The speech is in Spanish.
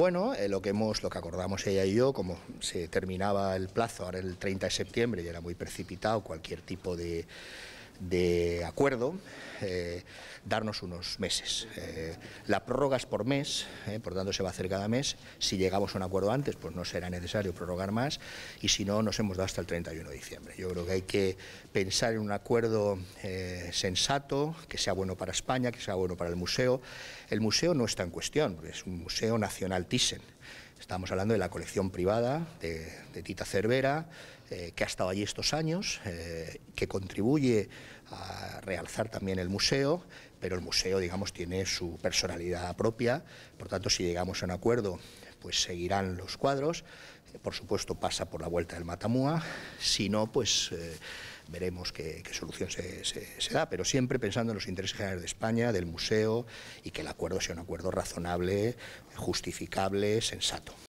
Bueno, eh, lo que hemos, lo que acordamos ella y yo, como se terminaba el plazo ahora el 30 de septiembre y era muy precipitado cualquier tipo de de acuerdo eh, darnos unos meses. Eh, la prórroga es por mes, eh, por tanto se va a hacer cada mes. Si llegamos a un acuerdo antes, pues no será necesario prorrogar más y si no, nos hemos dado hasta el 31 de diciembre. Yo creo que hay que pensar en un acuerdo sensato, que sea bueno para España, que sea bueno para el museo. El museo no está en cuestión, es un museo nacional Thyssen. Estamos hablando de la colección privada de Tita Cervera, eh, que ha estado allí estos años, eh, que contribuye a realzar también el museo, pero el museo, digamos, tiene su personalidad propia, por tanto, si llegamos a un acuerdo, pues seguirán los cuadros, eh, por supuesto pasa por la vuelta del Matamúa, si no, pues veremos qué, solución se, da, pero siempre pensando en los intereses generales de España, del museo, y que el acuerdo sea un acuerdo razonable, justificable, sensato.